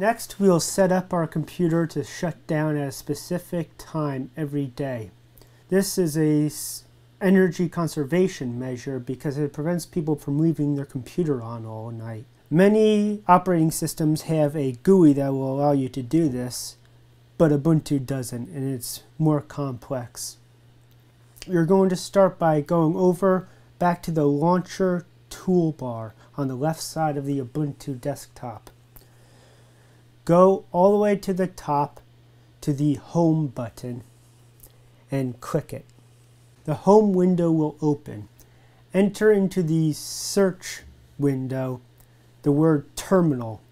Next, we'll set up our computer to shut down at a specific time every day. This is a energy conservation measure because it prevents people from leaving their computer on all night. Many operating systems have a GUI that will allow you to do this, but Ubuntu doesn't, and it's more complex. You're going to start by going over back to the launcher toolbar on the left side of the Ubuntu desktop go all the way to the top to the home button and click it. The home window will open. Enter into the search window the word terminal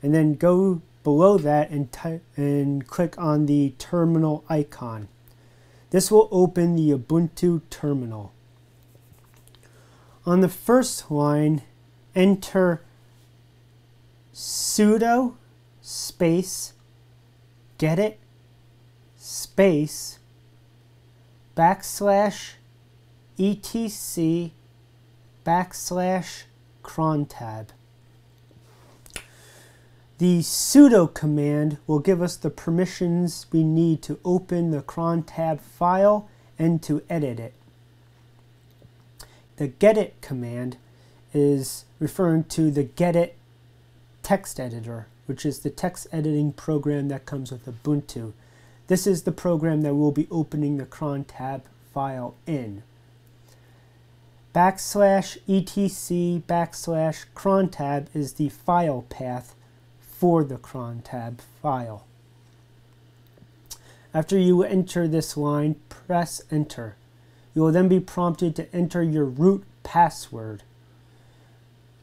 and then go below that and, and click on the terminal icon. This will open the Ubuntu terminal. On the first line, enter sudo space, get it, space, backslash etc backslash crontab. The sudo command will give us the permissions we need to open the crontab file and to edit it. The getit command is referring to the getit text editor which is the text editing program that comes with Ubuntu. This is the program that we'll be opening the crontab file in. Backslash etc backslash crontab is the file path for the crontab file. After you enter this line, press enter. You will then be prompted to enter your root password.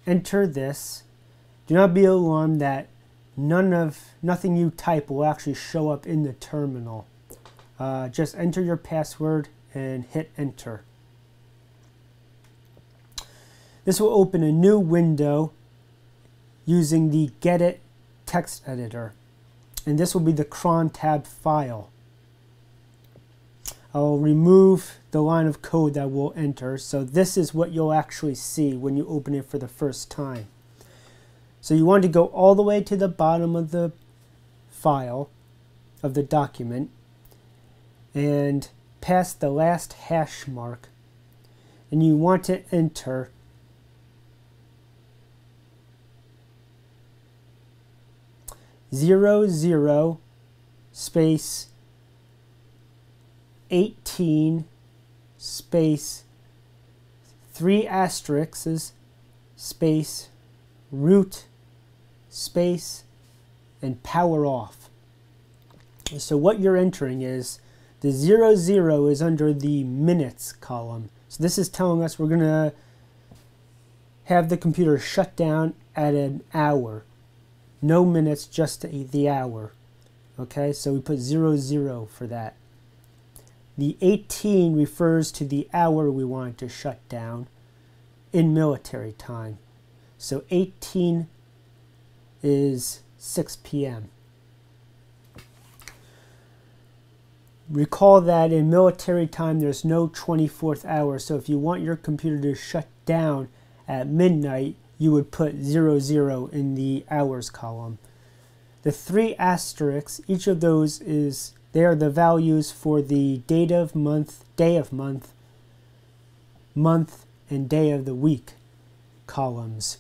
Enter this. Do not be alarmed that none of nothing you type will actually show up in the terminal. Uh, just enter your password and hit enter. This will open a new window using the Gedit text editor. And this will be the cron tab file. I'll remove the line of code that we'll enter. So this is what you'll actually see when you open it for the first time. So you want to go all the way to the bottom of the file of the document and past the last hash mark and you want to enter zero zero space 18 space three asterisks space root space, and power off. So what you're entering is the 00, zero is under the minutes column. So this is telling us we're going to have the computer shut down at an hour. No minutes, just the hour. Okay, so we put 00, zero for that. The 18 refers to the hour we want to shut down in military time. So 18 is 6 p.m. Recall that in military time there's no 24th hour, so if you want your computer to shut down at midnight, you would put 00 in the hours column. The three asterisks, each of those is, they are the values for the date of month, day of month, month, and day of the week columns.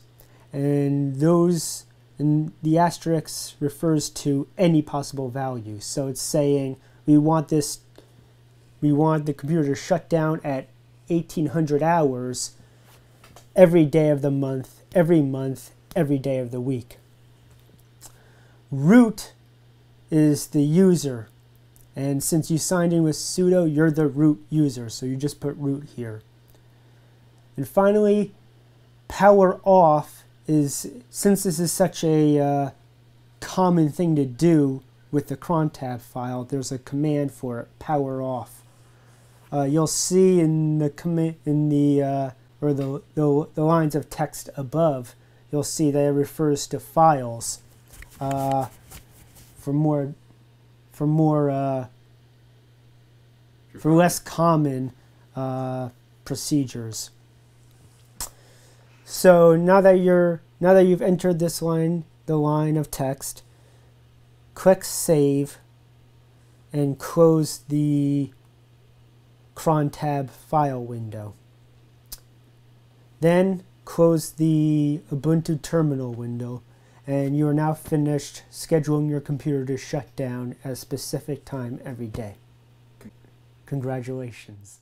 And those and the asterisk refers to any possible value. So it's saying we want this, we want the computer shut down at 1800 hours every day of the month, every month, every day of the week. Root is the user. And since you signed in with sudo, you're the root user. So you just put root here. And finally, power off is since this is such a uh, common thing to do with the crontab file, there's a command for it, power off. Uh, you'll see in the in the uh, or the, the, the lines of text above, you'll see that it refers to files. Uh, for more, for more, uh, for less common uh, procedures. So now that you're now that you've entered this line, the line of text, click save and close the cron tab file window. Then close the Ubuntu terminal window and you are now finished scheduling your computer to shut down at a specific time every day. Congratulations.